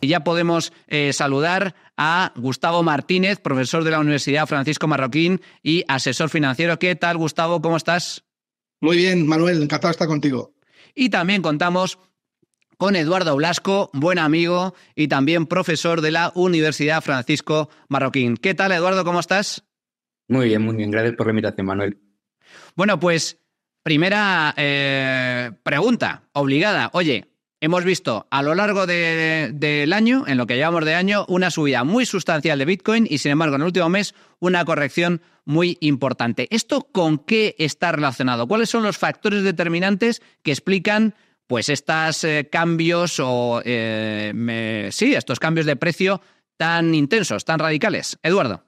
Y ya podemos eh, saludar a Gustavo Martínez, profesor de la Universidad Francisco Marroquín y asesor financiero. ¿Qué tal, Gustavo? ¿Cómo estás? Muy bien, Manuel, encantado de estar contigo. Y también contamos con Eduardo Blasco, buen amigo y también profesor de la Universidad Francisco Marroquín. ¿Qué tal, Eduardo? ¿Cómo estás? Muy bien, muy bien. Gracias por la invitación, Manuel. Bueno, pues primera eh, pregunta obligada. Oye, hemos visto a lo largo del año, en lo que llevamos de año, una subida muy sustancial de Bitcoin y, sin embargo, en el último mes, una corrección muy importante. ¿Esto con qué está relacionado? ¿Cuáles son los factores determinantes que explican pues estos eh, cambios o eh, sí, estos cambios de precio tan intensos, tan radicales? Eduardo.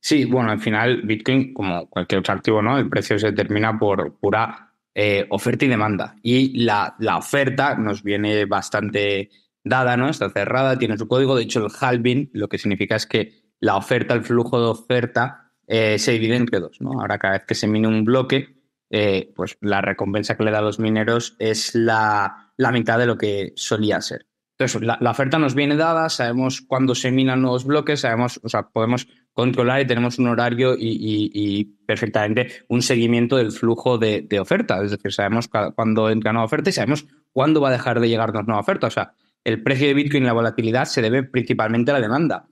Sí, bueno, al final Bitcoin, como cualquier otro activo, ¿no? El precio se determina por pura eh, oferta y demanda. Y la, la, oferta nos viene bastante dada, ¿no? Está cerrada, tiene su código. De hecho, el halving lo que significa es que la oferta, el flujo de oferta, eh, se divide entre dos, ¿no? Ahora, cada vez que se mine un bloque, eh, pues la recompensa que le da a los mineros es la, la mitad de lo que solía ser. Entonces, la, oferta nos viene dada, sabemos cuándo se minan nuevos bloques, sabemos, o sea, podemos controlar y tenemos un horario y, perfectamente un seguimiento del flujo de, oferta. Es decir, sabemos cuándo entra nueva oferta y sabemos cuándo va a dejar de llegarnos nueva oferta. O sea, el precio de Bitcoin y la volatilidad se debe principalmente a la demanda.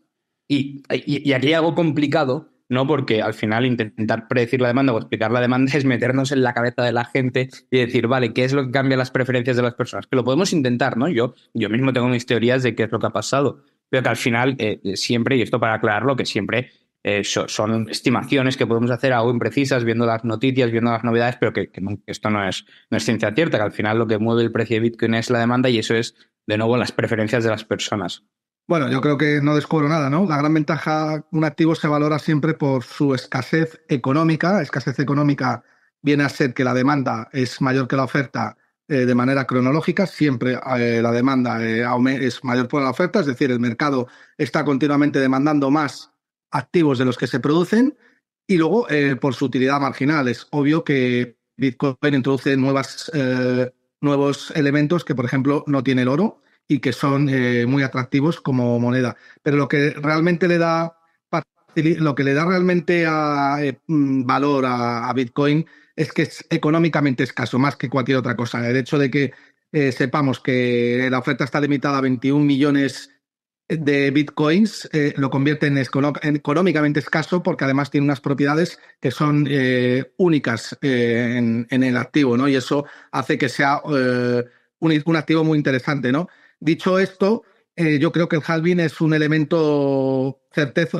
Y, y aquí hay algo complicado ¿no? Porque al final intentar predecir la demanda o explicar la demanda es meternos en la cabeza de la gente y decir, vale, ¿qué es lo que cambia las preferencias de las personas? Que lo podemos intentar, ¿no? Yo, yo mismo tengo mis teorías de qué es lo que ha pasado, pero que al final eh, eh, siempre, y esto para aclararlo, que siempre eh, son estimaciones que podemos hacer algo imprecisas, viendo las noticias, viendo las novedades, pero que, esto no es, no es ciencia cierta, que al final lo que mueve el precio de Bitcoin es la demanda y eso es, de nuevo, las preferencias de las personas. Bueno, yo creo que no descubro nada, ¿no? La gran ventaja un activo se valora siempre por su escasez económica. Escasez económica viene a ser que la demanda es mayor que la oferta eh, de manera cronológica. Siempre eh, la demanda eh, es mayor por la oferta, es decir, el mercado está continuamente demandando más activos de los que se producen. Y luego, por su utilidad marginal, es obvio que Bitcoin introduce nuevas, nuevos elementos que, por ejemplo, no tiene el oro y que son eh, muy atractivos como moneda. Pero lo que realmente le da lo que le da realmente eh, mm, valor a, Bitcoin es que es económicamente escaso, más que cualquier otra cosa. El hecho de que eh, sepamos que la oferta está limitada a 21 millones de bitcoins lo convierte en, económicamente escaso porque además tiene unas propiedades que son únicas en, el activo, ¿no? Y eso hace que sea un activo muy interesante, ¿no? Dicho esto, eh, yo creo que el halving es un elemento certeza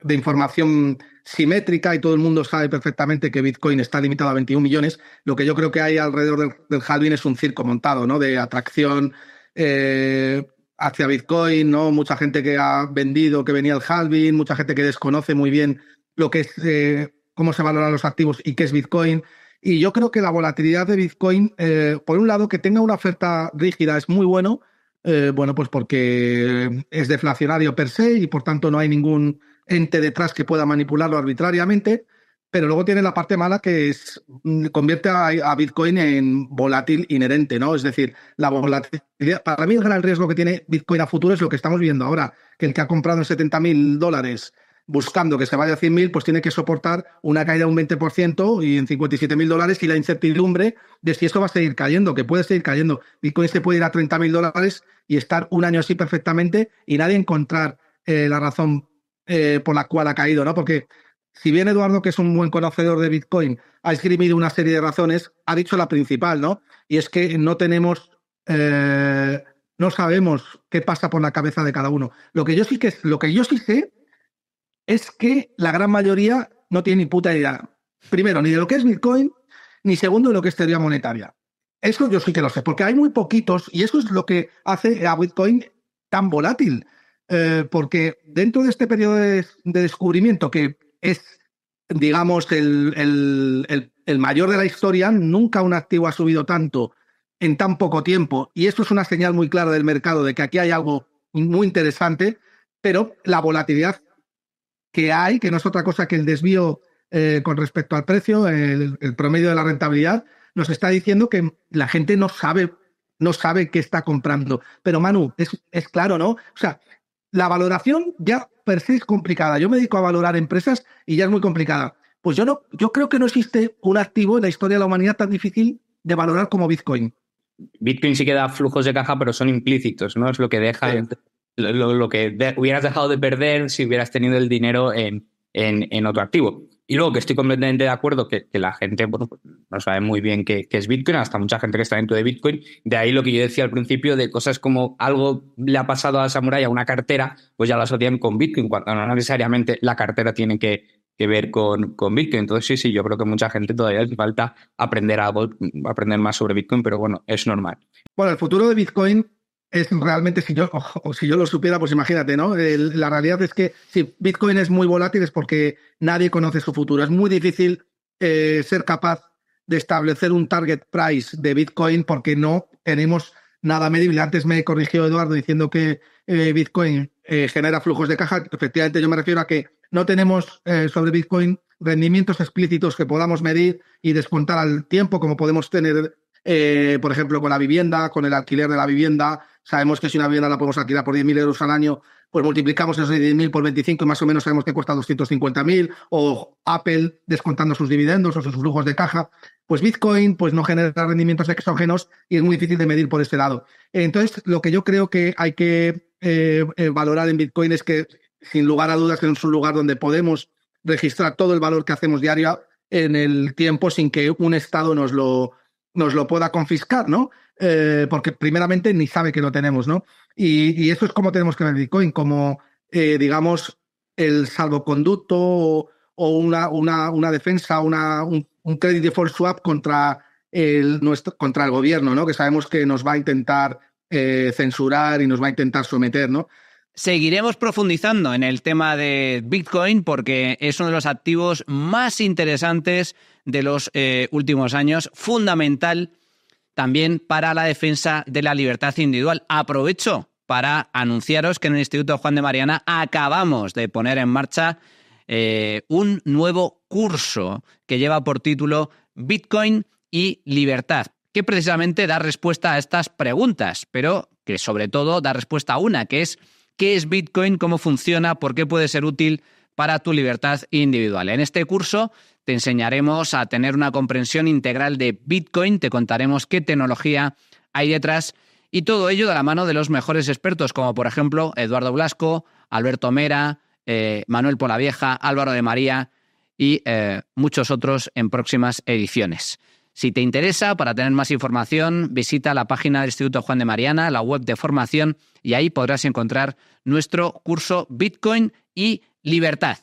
de información simétrica y todo el mundo sabe perfectamente que Bitcoin está limitado a 21 millones. Lo que yo creo que hay alrededor del, halving es un circo montado, ¿no? De atracción eh, hacia Bitcoin, ¿no? Mucha gente que ha vendido que venía el halving, mucha gente que desconoce muy bien lo que es eh, cómo se valoran los activos y qué es Bitcoin. Y yo creo que la volatilidad de Bitcoin, por un lado, que tenga una oferta rígida es muy bueno, eh, bueno, pues porque es deflacionario per se y por tanto no hay ningún ente detrás que pueda manipularlo arbitrariamente, pero luego tiene la parte mala que es, mm, convierte a, Bitcoin en volátil inherente, ¿no? Es decir, la volatilidad, para mí el gran riesgo que tiene Bitcoin a futuro es lo que estamos viendo ahora, que el que ha comprado en 70.000 mil dólares buscando que se vaya a 100.000, pues tiene que soportar una caída de un 20% y en 57.000 dólares y la incertidumbre de si esto va a seguir cayendo, que puede seguir cayendo. Bitcoin se puede ir a 30.000 dólares y estar un año así perfectamente y nadie encontrar eh, la razón eh, por la cual ha caído, ¿no? Porque si bien Eduardo, que es un buen conocedor de Bitcoin, ha escribido una serie de razones, ha dicho la principal, ¿no? Y es que no tenemos, eh, no sabemos qué pasa por la cabeza de cada uno. Lo que yo sí que, lo que yo sí sé es que la gran mayoría no tiene ni puta idea, primero, ni de lo que es Bitcoin, ni segundo, de lo que es teoría monetaria. Eso yo sí que lo sé, porque hay muy poquitos y eso es lo que hace a Bitcoin tan volátil. Eh, porque dentro de este periodo de, descubrimiento, que es, digamos, el, el, mayor de la historia, nunca un activo ha subido tanto en tan poco tiempo. Y eso es una señal muy clara del mercado de que aquí hay algo muy interesante, pero la volatilidad que hay, que no es otra cosa que el desvío eh, con respecto al precio, el, promedio de la rentabilidad, nos está diciendo que la gente no sabe, no sabe qué está comprando. Pero Manu, es, claro, ¿no? O sea, la valoración ya per se es complicada. Yo me dedico a valorar empresas y ya es muy complicada. Pues yo no, yo creo que no existe un activo en la historia de la humanidad tan difícil de valorar como Bitcoin. Bitcoin sí que da flujos de caja, pero son implícitos, ¿no? Es lo que deja lo, que hubieras dejado de perder si hubieras tenido el dinero en, otro activo. Y luego que estoy completamente de acuerdo que, la gente pues, no sabe muy bien qué, es Bitcoin, hasta mucha gente que está dentro de Bitcoin. De ahí lo que yo decía al principio de cosas como algo le ha pasado a Samurai a una cartera, pues ya lo asocian con Bitcoin, cuando no necesariamente la cartera tiene que, que ver con, con, Bitcoin. Entonces sí, sí, yo creo que mucha gente todavía le falta aprender, a, aprender más sobre Bitcoin, pero bueno, es normal. Bueno, el futuro de Bitcoin es realmente, si yo, o, si yo lo supiera, pues imagínate, ¿no? la realidad es que si Bitcoin es muy volátil es porque nadie conoce su futuro. Es muy difícil eh, ser capaz de establecer un target price de Bitcoin porque no tenemos nada medible. Antes me corrigió Eduardo diciendo que eh, Bitcoin eh, genera flujos de caja. Efectivamente, yo me refiero a que no tenemos sobre Bitcoin rendimientos explícitos que podamos medir y descontar al tiempo como podemos tener por ejemplo, con la vivienda, con el alquiler de la vivienda, Sabemos que si una vivienda la podemos alquilar por 10.000 euros al año, pues multiplicamos esos 10.000 por 25 y más o menos sabemos que cuesta 250.000 o Apple descontando sus dividendos o sus flujos de caja. Pues Bitcoin pues no genera rendimientos exógenos y es muy difícil de medir por este lado. Entonces, lo que yo creo que hay que eh, eh, valorar en Bitcoin es que, sin lugar a dudas, es un lugar donde podemos registrar todo el valor que hacemos diario en el tiempo sin que un Estado nos lo, nos lo pueda confiscar, ¿no? Eh, porque primeramente ni sabe que lo tenemos, ¿no? Y, eso es como tenemos que ver Bitcoin, como, eh, digamos, el salvoconducto o, una, una, defensa, una, un, un, credit default swap contra el, nuestro, contra el gobierno, ¿no? Que sabemos que nos va a intentar eh, censurar y nos va a intentar someter, ¿no? Seguiremos profundizando en el tema de Bitcoin porque es uno de los activos más interesantes de los últimos años, fundamental también para la defensa de la libertad individual. Aprovecho para anunciaros que en el Instituto Juan de Mariana acabamos de poner en marcha eh, un nuevo curso que lleva por título Bitcoin y libertad, que precisamente da respuesta a estas preguntas, pero que sobre todo da respuesta a una, que es qué es Bitcoin, cómo funciona, por qué puede ser útil para tu libertad individual. En este curso te enseñaremos a tener una comprensión integral de Bitcoin, te contaremos qué tecnología hay detrás y todo ello de la mano de los mejores expertos, como por ejemplo Eduardo Blasco, Alberto Mera, eh, Manuel Polavieja, Álvaro de María y eh, muchos otros en próximas ediciones. Si te interesa, para tener más información, visita la página del Instituto Juan de Mariana, la web de formación, y ahí podrás encontrar nuestro curso Bitcoin y Libertad.